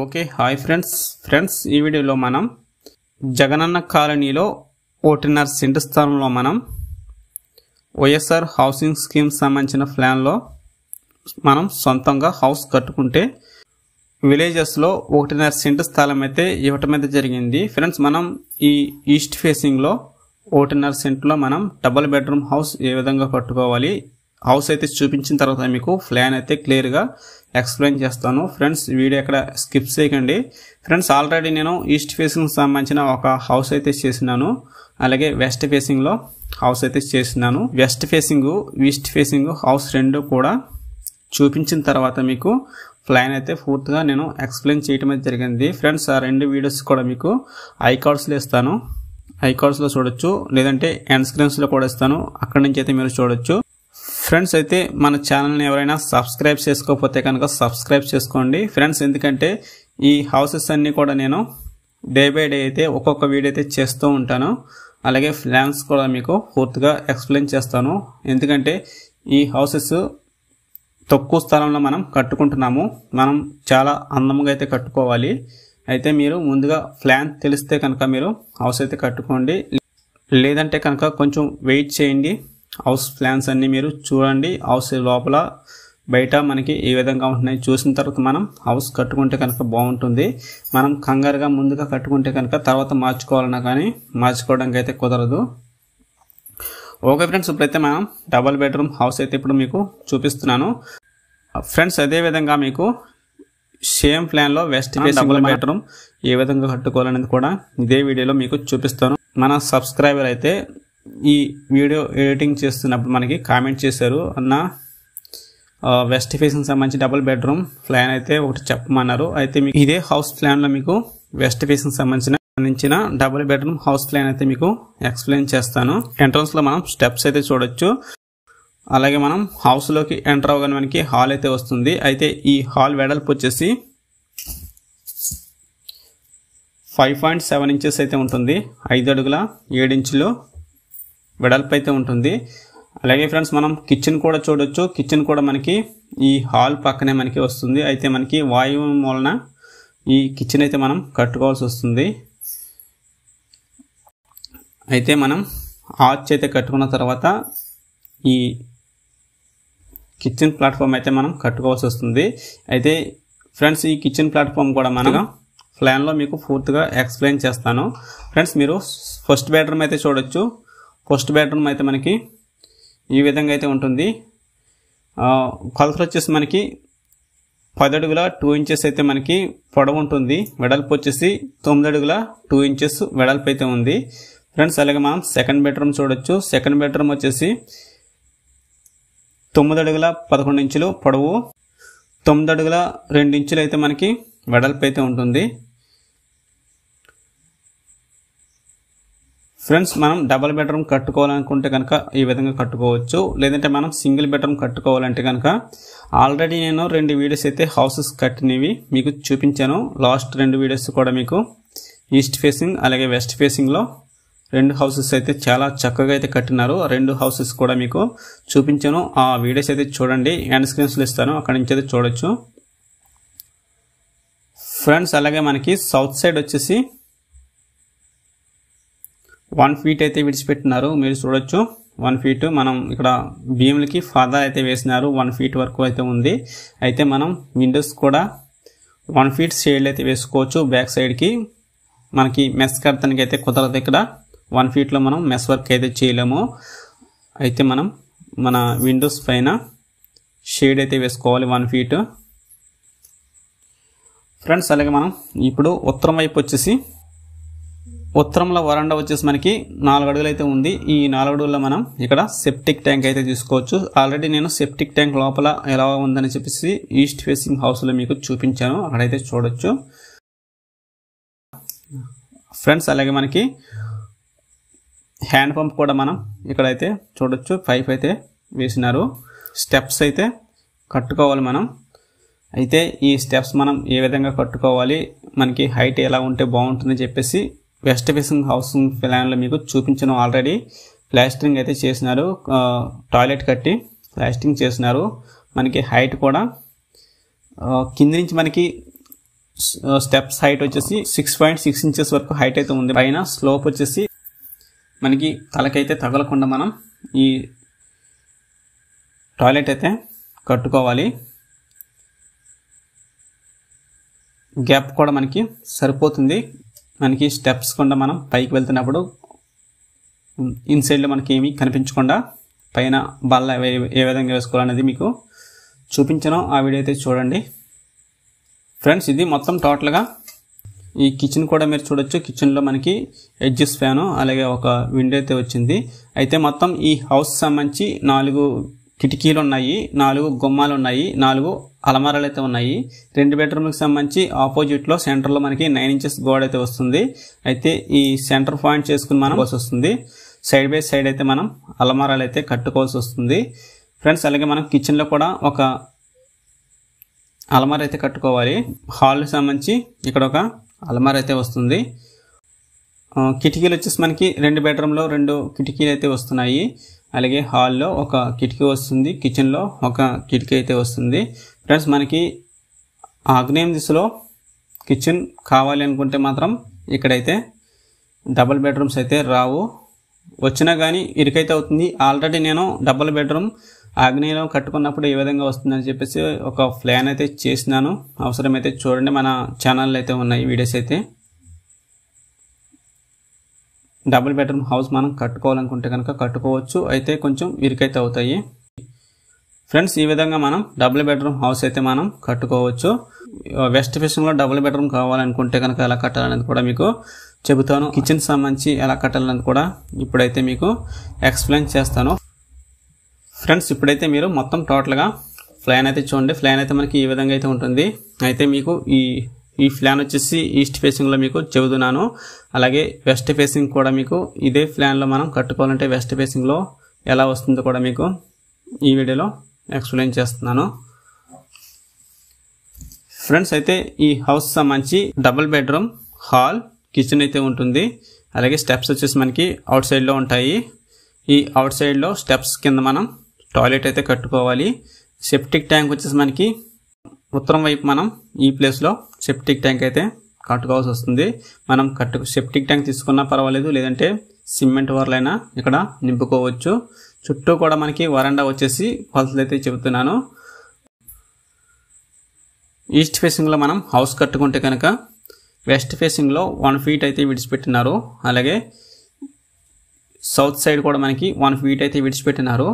okay hi friends friends ఈ వీడియోలో మనం జగనన్న కాలనీలో ఓటిన్నర సెంటు స్థలంలో మనం వైఎస్ఆర్ హౌసింగ్ స్కీమ్ సంబంధించిన ప్లాన్లో మనం సొంతంగా హౌస్ కట్టుకుంటే విలేజెస్లో ఒకటిన్నర సెంటు స్థలం అయితే ఇవ్వటం అయితే జరిగింది ఫ్రెండ్స్ మనం ఈ ఈస్ట్ ఫేసింగ్లో ఒకటిన్నర సెంట్లో మనం డబుల్ బెడ్రూమ్ హౌస్ ఏ విధంగా కట్టుకోవాలి హౌస్ అయితే చూపించిన తర్వాత మీకు ప్లాన్ అయితే క్లియర్గా ఎక్స్ప్లెయిన్ చేస్తాను ఫ్రెండ్స్ వీడియో ఎక్కడ స్కిప్ చేయకండి ఫ్రెండ్స్ ఆల్రెడీ నేను ఈస్ట్ ఫేసింగ్కి సంబంధించిన ఒక హౌస్ అయితే చేసినాను అలాగే వెస్ట్ ఫేసింగ్లో హౌస్ అయితే చేసినాను west facing east facing house రెండు కూడా చూపించిన తర్వాత మీకు ప్లాన్ అయితే పూర్తిగా నేను ఎక్స్ప్లెయిన్ చేయటం అయితే జరిగింది ఫ్రెండ్స్ ఆ రెండు వీడియోస్ కూడా మీకు ఐకార్డ్స్లో ఇస్తాను ఐకార్డ్స్లో చూడొచ్చు లేదంటే ఎండ్ స్క్రీన్స్లో కూడా ఇస్తాను అక్కడి నుంచి అయితే మీరు చూడొచ్చు ఫ్రెండ్స్ అయితే మన ఛానల్ని ఎవరైనా సబ్స్క్రైబ్ చేసుకోకపోతే కనుక సబ్స్క్రైబ్ చేసుకోండి ఫ్రెండ్స్ ఎందుకంటే ఈ హౌసెస్ అన్నీ కూడా నేను డే బై డే అయితే ఒక్కొక్క వీడియో అయితే చేస్తూ ఉంటాను అలాగే ప్లాన్స్ కూడా మీకు పూర్తిగా ఎక్స్ప్లెయిన్ చేస్తాను ఎందుకంటే ఈ హౌసెస్ తక్కువ స్థలంలో మనం కట్టుకుంటున్నాము మనం చాలా అందంగా అయితే కట్టుకోవాలి అయితే మీరు ముందుగా ప్లాన్ తెలిస్తే కనుక మీరు హౌస్ అయితే కట్టుకోండి లేదంటే కనుక కొంచెం వెయిట్ చేయండి హౌస్ ప్లాన్స్ అన్నీ మీరు చూడండి హౌస్ లోపల బయట మనకి ఏ విధంగా ఉంటున్నాయి చూసిన తర్వాత మనం హౌస్ కట్టుకుంటే కనుక బాగుంటుంది మనం కంగారుగా ముందుగా కట్టుకుంటే కనుక తర్వాత మార్చుకోవాలన్నా కానీ మార్చుకోవడానికి అయితే కుదరదు ఓకే ఫ్రెండ్స్ ఇప్పుడైతే మనం డబల్ బెడ్రూమ్ హౌస్ అయితే ఇప్పుడు మీకు చూపిస్తున్నాను ఫ్రెండ్స్ అదేవిధంగా మీకు సేమ్ ప్లాన్లో వెస్ట్ డబుల్ బెడ్రూమ్ ఏ విధంగా కట్టుకోవాలనేది కూడా ఇదే వీడియోలో మీకు చూపిస్తాను మన సబ్స్క్రైబర్ అయితే ఈ వీడియో ఎడిటింగ్ చేస్తున్నప్పుడు మనకి కామెంట్ చేశారు అన్న వెస్ట్ ఫేసింగ్ సంబంధించి డబుల్ బెడ్రూమ్ ప్లాన్ అయితే ఒకటి చెప్పమన్నారు అయితే మీకు ఇదే హౌస్ ప్లాన్లో మీకు వెస్ట్ ఫేసింగ్ సంబంధించిన సంబంధించిన డబుల్ బెడ్రూమ్ హౌస్ ప్లాన్ అయితే మీకు ఎక్స్ప్లెయిన్ చేస్తాను ఎంట్రన్స్లో మనం స్టెప్స్ అయితే చూడొచ్చు అలాగే మనం హౌస్లోకి ఎంటర్ అవగానే మనకి హాల్ అయితే వస్తుంది అయితే ఈ హాల్ వెడల్పు వచ్చేసి ఫైవ్ పాయింట్ సెవెన్ ఇంచెస్ అయితే ఉంటుంది ఐదు అడుగుల ఏడు ఇంచులు వెడల్పు అయితే ఉంటుంది అలాగే ఫ్రెండ్స్ మనం కిచెన్ కూడా చూడొచ్చు కిచెన్ కూడా మనకి ఈ హాల్ పక్కనే మనకి వస్తుంది అయితే మనకి వాయువు మూలన ఈ కిచెన్ అయితే మనం కట్టుకోవాల్సి వస్తుంది అయితే మనం ఆర్చ్ అయితే కట్టుకున్న తర్వాత ఈ కిచెన్ ప్లాట్ఫామ్ అయితే మనం కట్టుకోవాల్సి వస్తుంది అయితే ఫ్రెండ్స్ ఈ కిచెన్ ప్లాట్ఫామ్ కూడా మనం ప్లాన్లో మీకు పూర్తిగా ఎక్స్ప్లెయిన్ చేస్తాను ఫ్రెండ్స్ మీరు ఫస్ట్ బెడ్రూమ్ అయితే చూడొచ్చు ఫస్ట్ బెడ్రూమ్ అయితే మనకి ఈ విధంగా అయితే ఉంటుంది కొలతలు వచ్చేసి మనకి పది అడుగుల టూ ఇంచెస్ అయితే మనకి పొడవు ఉంటుంది వెడల్పు వచ్చేసి తొమ్మిది అడుగుల టూ ఇంచెస్ వెడల్పు అయితే ఉంది ఫ్రెండ్స్ అలాగే మనం సెకండ్ బెడ్రూమ్ చూడొచ్చు సెకండ్ బెడ్రూమ్ వచ్చేసి తొమ్మిది అడుగుల పదకొండు ఇంచులు పొడవు తొమ్మిది అడుగుల రెండు ఇంచులు అయితే మనకి వెడల్పు అయితే ఉంటుంది ఫ్రెండ్స్ మనం డబల్ బెడ్రూమ్ కట్టుకోవాలనుకుంటే కనుక ఈ విధంగా కట్టుకోవచ్చు లేదంటే మనం సింగిల్ బెడ్రూమ్ కట్టుకోవాలంటే కనుక ఆల్రెడీ నేను రెండు వీడియోస్ అయితే హౌసెస్ కట్టినవి మీకు చూపించాను లాస్ట్ రెండు వీడియోస్ కూడా మీకు ఈస్ట్ ఫేసింగ్ అలాగే వెస్ట్ ఫేసింగ్లో రెండు హౌసెస్ అయితే చాలా చక్కగా అయితే కట్టినారు రెండు హౌసెస్ కూడా మీకు చూపించాను ఆ వీడియోస్ అయితే చూడండి హ్యాండ్ స్క్రీన్స్లో ఇస్తాను అక్కడి నుంచి అయితే చూడొచ్చు ఫ్రెండ్స్ అలాగే మనకి సౌత్ సైడ్ వచ్చేసి వన్ ఫీట్ అయితే విడిచిపెట్టినారు మీరు చూడొచ్చు వన్ ఫీట్ మనం ఇక్కడ భీములకి ఫాదర్ అయితే వేసినారు వన్ ఫీట్ వరకు అయితే ఉంది అయితే మనం విండోస్ కూడా వన్ ఫీట్ షేడ్లు అయితే వేసుకోవచ్చు బ్యాక్ సైడ్కి మనకి మెస్ కడతానికి అయితే కుదరదు ఇక్కడ వన్ ఫీట్లో మనం మెస్ వర్క్ అయితే చేయలేము అయితే మనం మన విండోస్ పైన షేడ్ అయితే వేసుకోవాలి వన్ ఫీట్ ఫ్రెండ్స్ అలాగే మనం ఇప్పుడు ఉత్తరం వైపు వచ్చేసి ఉత్తరంలో వరండా వచ్చేసి మనకి నాలుగు అడుగులు అయితే ఉంది ఈ నాలుగు అడుగుల్లో మనం ఇక్కడ సెప్టిక్ ట్యాంక్ అయితే తీసుకోవచ్చు ఆల్రెడీ నేను సెప్టిక్ ట్యాంక్ లోపల ఎలా ఉందని చెప్పేసి ఈస్ట్ ఫేసింగ్ హౌస్లో మీకు చూపించాను అక్కడైతే చూడొచ్చు ఫ్రెండ్స్ అలాగే మనకి హ్యాండ్ పంప్ కూడా మనం ఇక్కడైతే చూడొచ్చు పైప్ అయితే వేసినారు స్టెప్స్ అయితే కట్టుకోవాలి మనం అయితే ఈ స్టెప్స్ మనం ఏ విధంగా కట్టుకోవాలి మనకి హైట్ ఎలా ఉంటే బాగుంటుందని చెప్పేసి వెస్ట్ ఫేసింగ్ హౌసింగ్ ప్లాన్లో మీకు చూపించడం ఆల్రెడీ ప్లాస్టరింగ్ అయితే చేసినారు టాయిలెట్ కట్టి ప్లాస్టింగ్ చేసినారు మనకి హైట్ కూడా కింద నుంచి మనకి స్టెప్స్ హైట్ వచ్చేసి సిక్స్ పాయింట్ సిక్స్ ఇంచెస్ వరకు హైట్ అయితే ఉంది పైన స్లోప్ వచ్చేసి మనకి తలకైతే తగలకుండా మనం ఈ టాయిలెట్ అయితే కట్టుకోవాలి గ్యాప్ కూడా మనకి సరిపోతుంది మనకి స్టెప్స్ కూడా మనం పైకి వెళ్తున్నప్పుడు ఇన్సైడ్లో మనకి ఏమీ కనిపించకుండా పైన బల్ల ఏ విధంగా వేసుకోవాలనేది మీకు చూపించను ఆ వీడియో అయితే చూడండి ఫ్రెండ్స్ ఇది మొత్తం టోటల్గా ఈ కిచెన్ కూడా మీరు చూడొచ్చు కిచెన్లో మనకి ఎడ్జెస్ ఫ్యాను అలాగే ఒక విండో అయితే వచ్చింది అయితే మొత్తం ఈ హౌస్ సంబంధించి నాలుగు కిటికీలు ఉన్నాయి నాలుగు గుమ్మాలు ఉన్నాయి నాలుగు అలమారాలు అయితే ఉన్నాయి రెండు బెడ్రూమ్కి సంబంధించి ఆపోజిట్లో సెంటర్లో మనకి నైన్ ఇంచెస్ గోడ అయితే వస్తుంది అయితే ఈ సెంటర్ పాయింట్ చేసుకుని మనం వస్తుంది సైడ్ బై సైడ్ అయితే మనం అలమారాలు అయితే కట్టుకోవాల్సి వస్తుంది ఫ్రెండ్స్ అలాగే మనం కిచెన్లో కూడా ఒక అలమార అయితే కట్టుకోవాలి హాల్కి సంబంధించి ఇక్కడ ఒక అలమార అయితే వస్తుంది కిటికీలు వచ్చేసి మనకి రెండు బెడ్రూమ్లో రెండు కిటికీలు అయితే వస్తున్నాయి అలాగే హాల్లో ఒక కిటికీ వస్తుంది కిచెన్లో ఒక కిటికీ అయితే వస్తుంది ఫ్రెండ్స్ మనకి ఆగ్నేయం దిశలో కిచెన్ కావాలి అనుకుంటే మాత్రం ఇక్కడైతే డబల్ బెడ్రూమ్స్ అయితే రావు వచ్చినా కానీ ఇరుకైతే అవుతుంది ఆల్రెడీ నేను డబల్ బెడ్రూమ్ ఆగ్నేయలో కట్టుకున్నప్పుడు ఏ విధంగా వస్తుందని చెప్పేసి ఒక ప్లాన్ అయితే చేసినాను అవసరమైతే చూడండి మన ఛానల్ అయితే ఉన్నాయి వీడియోస్ అయితే డబుల్ బెడ్రూమ్ హౌస్ మనం కట్టుకోవాలనుకుంటే కనుక కట్టుకోవచ్చు అయితే కొంచెం ఇరుకైతే అవుతాయి ఫ్రెండ్స్ ఈ విధంగా మనం డబుల్ బెడ్రూమ్ హౌస్ అయితే మనం కట్టుకోవచ్చు వెస్ట్ ఫేషన్లో డబుల్ బెడ్రూమ్ కావాలనుకుంటే కనుక ఎలా కట్టాలనేది కూడా మీకు చెబుతాను కిచెన్ సంబంధించి ఎలా కట్టాలనేది కూడా ఇప్పుడైతే మీకు ఎక్స్ప్లెయిన్ చేస్తాను ఫ్రెండ్స్ ఇప్పుడైతే మీరు మొత్తం టోటల్గా ఫ్లైన్ అయితే చూడండి ఫ్లైన్ అయితే మనకి ఈ విధంగా అయితే ఉంటుంది అయితే మీకు ఈ ఈ ఫ్లాన్ వచ్చేసి ఈస్ట్ ఫేసింగ్లో మీకు చెబుతున్నాను అలాగే వెస్ట్ ఫేసింగ్ కూడా మీకు ఇదే ఫ్లాన్లో మనం కట్టుకోవాలంటే వెస్ట్ ఫేసింగ్లో ఎలా వస్తుందో కూడా మీకు ఈ వీడియోలో ఎక్స్ప్లెయిన్ చేస్తున్నాను ఫ్రెండ్స్ అయితే ఈ హౌస్ సంబంధించి డబుల్ బెడ్రూమ్ హాల్ కిచెన్ అయితే ఉంటుంది అలాగే స్టెప్స్ వచ్చేసి మనకి అవుట్ సైడ్లో ఉంటాయి ఈ అవుట్ సైడ్లో స్టెప్స్ కింద మనం టాయిలెట్ అయితే కట్టుకోవాలి సెప్టిక్ ట్యాంక్ వచ్చేసి మనకి ఉత్తరం వైపు మనం ఈ ప్లేస్లో సెప్టిక్ ట్యాంక్ అయితే కట్టుకోవాల్సి వస్తుంది మనం కట్టు సెప్టిక్ ట్యాంక్ తీసుకున్నా పర్వాలేదు లేదంటే సిమెంట్ వరలైనా ఇక్కడ నింపుకోవచ్చు చుట్టూ కూడా మనకి వరండా వచ్చేసి కొలతలు అయితే చెబుతున్నాను ఈస్ట్ ఫేసింగ్లో మనం హౌస్ కట్టుకుంటే కనుక వెస్ట్ ఫేసింగ్లో వన్ ఫీట్ అయితే విడిచిపెట్టినారు అలాగే సౌత్ సైడ్ కూడా మనకి వన్ ఫీట్ అయితే విడిచిపెట్టినారు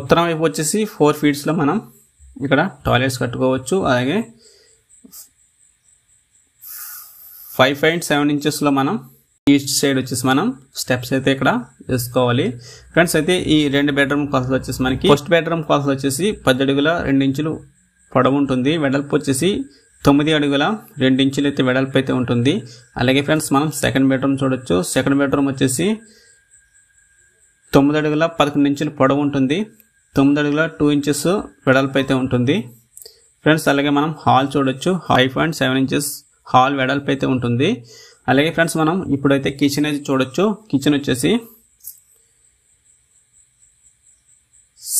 ఉత్తరం వైపు వచ్చేసి ఫోర్ ఫీట్స్లో మనం ఇక్కడ టాయిలెట్స్ కట్టుకోవచ్చు అలాగే ఫైవ్ పాయింట్ సెవెన్ ఇంచెస్లో మనం ఈస్ట్ సైడ్ వచ్చేసి మనం స్టెప్స్ అయితే ఇక్కడ వేసుకోవాలి ఫ్రెండ్స్ అయితే ఈ రెండు బెడ్రూమ్ కొలతలు వచ్చేసి మనకి ఫస్ట్ బెడ్రూమ్ కొలతలు వచ్చేసి పది అడుగుల రెండు ఇంచులు పొడవు ఉంటుంది వెడల్పు వచ్చేసి తొమ్మిది అడుగుల రెండు ఇంచులు అయితే వెడల్పు అయితే ఉంటుంది అలాగే ఫ్రెండ్స్ మనం సెకండ్ బెడ్రూమ్ చూడొచ్చు సెకండ్ బెడ్రూమ్ వచ్చేసి తొమ్మిది అడుగుల పదకొండు ఇంచులు పొడవు ఉంటుంది తొమ్మిది అడుగుల టూ ఇంచెస్ వెడల్పు అయితే ఉంటుంది ఫ్రెండ్స్ అలాగే మనం హాల్ చూడొచ్చు five point seven inches hall వెడల్పు అయితే ఉంటుంది అలాగే ఫ్రెండ్స్ మనం ఇప్పుడైతే కిచెన్ అయితే చూడొచ్చు కిచెన్ వచ్చేసి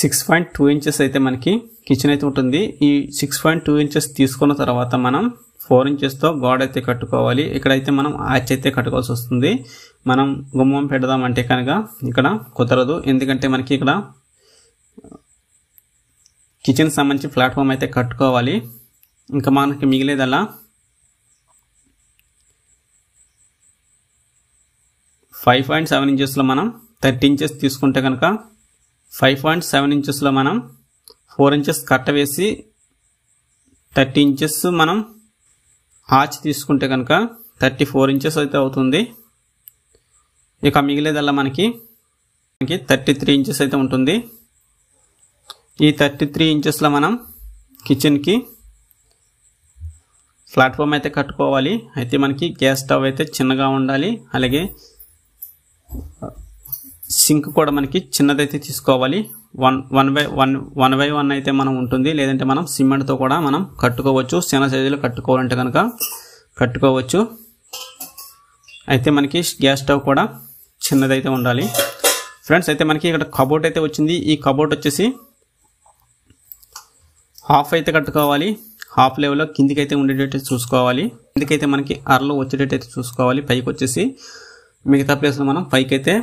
సిక్స్ పాయింట్ టూ ఇంచెస్ అయితే మనకి కిచెన్ అయితే ఉంటుంది ఈ సిక్స్ పాయింట్ టూ ఇంచెస్ తీసుకున్న తర్వాత మనం ఫోర్ ఇంచెస్తో గోడ అయితే కట్టుకోవాలి ఇక్కడైతే మనం ఆచ్ అయితే కట్టుకోవాల్సి వస్తుంది మనం గుమ్మం పెడదామంటే కనుక ఇక్కడ కుదరదు ఎందుకంటే మనకి ఇక్కడ కిచెన్ సంబంధించి ప్లాట్ఫామ్ అయితే కట్టుకోవాలి ఇంకా మనకి మిగిలేదలా ఫైవ్ పాయింట్ సెవెన్ ఇంచెస్లో మనం థర్టీ ఇంచెస్ తీసుకుంటే కనుక ఫైవ్ పాయింట్ సెవెన్ ఇంచెస్లో మనం ఫోర్ ఇంచెస్ కట్ట వేసి థర్టీ ఇంచెస్ మనం హాచ్ తీసుకుంటే కనుక థర్టీ ఫోర్ ఇంచెస్ అయితే అవుతుంది ఇక మిగిలేదల్లా మనకి మనకి థర్టీ త్రీ ఇంచెస్ అయితే ఉంటుంది ఈ థర్టీ త్రీ ఇంచెస్లో మనం కిచెన్కి ప్లాట్ఫామ్ అయితే కట్టుకోవాలి అయితే మనకి గ్యాస్ స్టవ్ అయితే చిన్నగా ఉండాలి అలాగే సింక్ కూడా మనకి చిన్నదైతే తీసుకోవాలి one one by one one by one అయితే మనం ఉంటుంది లేదంటే మనం సిమెంట్తో కూడా మనం కట్టుకోవచ్చు చిన్న సైజులో కట్టుకోవాలంటే కనుక కట్టుకోవచ్చు అయితే మనకి గ్యాస్ స్టవ్ కూడా చిన్నదైతే ఉండాలి ఫ్రెండ్స్ అయితే మనకి ఇక్కడ కబోర్డ్ అయితే వచ్చింది ఈ కబోర్డ్ వచ్చేసి హాఫ్ అయితే కట్టుకోవాలి హాఫ్ లెవెల్లో కిందికి అయితే ఉండేటట్టు చూసుకోవాలి కిందికైతే మనకి అరలో వచ్చేటట్టు అయితే చూసుకోవాలి పైకి వచ్చేసి మిగతా ప్లేస్లో మనం పైకి అయితే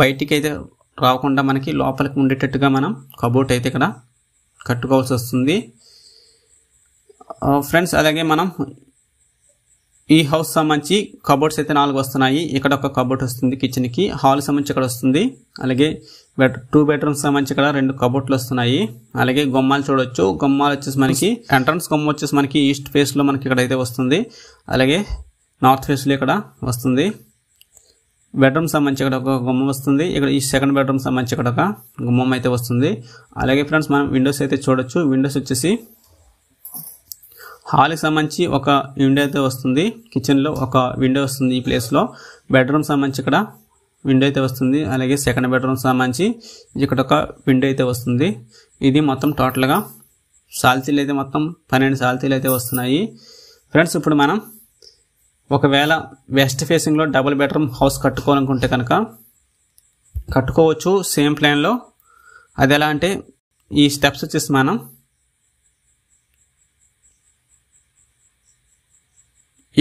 బయటికి అయితే రాకుండా మనకి లోపలికి ఉండేటట్టుగా మనం కబోర్ట్ అయితే ఇక్కడ కట్టుకోవాల్సి వస్తుంది ఫ్రెండ్స్ అలాగే మనం ఈ హౌస్ సంబంధించి కబోర్డ్స్ అయితే నాలుగు వస్తున్నాయి ఇక్కడ ఒక కబోర్డ్ వస్తుంది కిచెన్కి హాల్ సంబంధించి ఇక్కడ వస్తుంది అలాగే బెడ్ టూ బెడ్రూమ్స్ సంబంధించి ఇక్కడ రెండు కబోర్డ్లు వస్తున్నాయి అలాగే గొమ్మాలు చూడొచ్చు గొమ్మలు వచ్చేసి మనకి ఎంట్రన్స్ గొమ్మ వచ్చేసి మనకి ఈస్ట్ ఫేస్లో మనకి ఇక్కడ అయితే వస్తుంది అలాగే నార్త్ ఫేస్లో ఇక్కడ వస్తుంది బెడ్రూమ్ సంబంధించి ఇక్కడ ఒక గుమ్మం వస్తుంది ఇక్కడ ఈ సెకండ్ బెడ్రూమ్ సంబంధించి ఇక్కడ ఒక గుమ్మం అయితే వస్తుంది అలాగే ఫ్రెండ్స్ మనం విండోస్ అయితే చూడొచ్చు విండోస్ వచ్చేసి హాల్కి సంబంధించి ఒక విండో అయితే వస్తుంది కిచెన్లో ఒక విండో వస్తుంది ఈ ప్లేస్లో బెడ్రూమ్ సంబంధించి ఇక్కడ విండో అయితే వస్తుంది అలాగే సెకండ్ బెడ్రూమ్ సంబంధించి ఇక్కడ ఒక విండో అయితే వస్తుంది ఇది మొత్తం టోటల్గా సాల్తీలు అయితే మొత్తం పన్నెండు సాల్తీలు అయితే వస్తున్నాయి ఫ్రెండ్స్ ఇప్పుడు మనం ఒకవేళ వెస్ట్ ఫేసింగ్లో డబుల్ బెడ్రూమ్ హౌస్ కట్టుకోవాలనుకుంటే కనుక కట్టుకోవచ్చు సేమ్ ప్లాన్లో అది ఎలా అంటే ఈ స్టెప్స్ వచ్చేసి మనం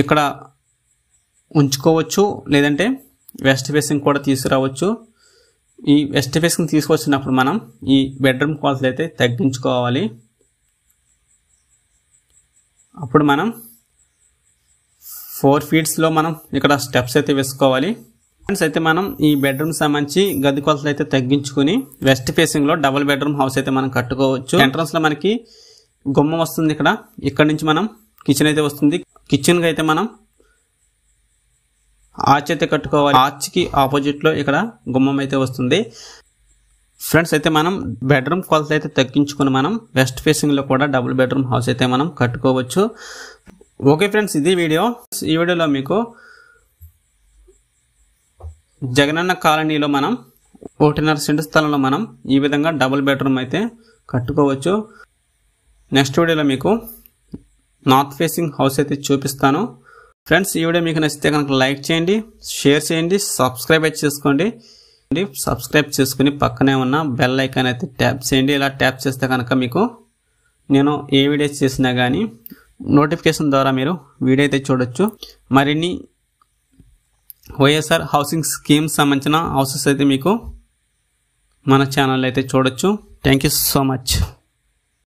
ఇక్కడ ఉంచుకోవచ్చు లేదంటే వెస్ట్ ఫేసింగ్ కూడా తీసుకురావచ్చు ఈ వెస్ట్ ఫేసింగ్ తీసుకొచ్చినప్పుడు మనం ఈ బెడ్రూమ్ కాల్స్ అయితే తగ్గించుకోవాలి అప్పుడు మనం ఫోర్ ఫీట్స్లో మనం ఇక్కడ స్టెప్స్ అయితే వేసుకోవాలి ఫ్రెండ్స్ అయితే మనం ఈ బెడ్రూమ్ సంబంధించి గది కొలతలు అయితే తగ్గించుకుని వెస్ట్ ఫేసింగ్లో డబుల్ బెడ్రూమ్ హౌస్ అయితే మనం కట్టుకోవచ్చు ఎంట్రన్స్లో మనకి గుమ్మ వస్తుంది ఇక్కడ ఇక్కడ నుంచి మనం కిచెన్ అయితే వస్తుంది కిచెన్కి అయితే మనం ఆర్చ్ అయితే కట్టుకోవాలి ఆర్చ్కి ఆపోజిట్లో ఇక్కడ గుమ్మం అయితే వస్తుంది ఫ్రెండ్స్ అయితే మనం బెడ్రూమ్ కొలత అయితే తగ్గించుకుని మనం వెస్ట్ ఫేసింగ్లో కూడా డబుల్ బెడ్రూమ్ హౌస్ అయితే మనం కట్టుకోవచ్చు ఓకే ఫ్రెండ్స్ ఇది వీడియో ఈ వీడియోలో మీకు జగనన్న కాలనీలో మనం ఒకటిన్నర సెంటు స్థలంలో మనం ఈ విధంగా డబుల్ బెడ్రూమ్ అయితే కట్టుకోవచ్చు నెక్స్ట్ వీడియోలో మీకు నార్త్ ఫేసింగ్ హౌస్ అయితే చూపిస్తాను ఫ్రెండ్స్ ఈ వీడియో మీకు నచ్చితే కనుక లైక్ చేయండి షేర్ చేయండి సబ్స్క్రైబ్ అయితే చేసుకోండి సబ్స్క్రైబ్ చేసుకుని పక్కనే ఉన్న బెల్ ఐకాన్ అయితే ట్యాప్ చేయండి ఇలా ట్యాప్ చేస్తే కనుక మీకు నేను ఏ వీడియోస్ చేసినా కానీ నోటిఫికేషన్ ద్వారా మీరు వీడియో అయితే చూడొచ్చు మరిన్ని వైఎస్ఆర్ హౌసింగ్ స్కీమ్ సంబంధించిన హౌసెస్ అయితే మీకు మన ఛానల్ అయితే చూడొచ్చు థ్యాంక్ సో మచ్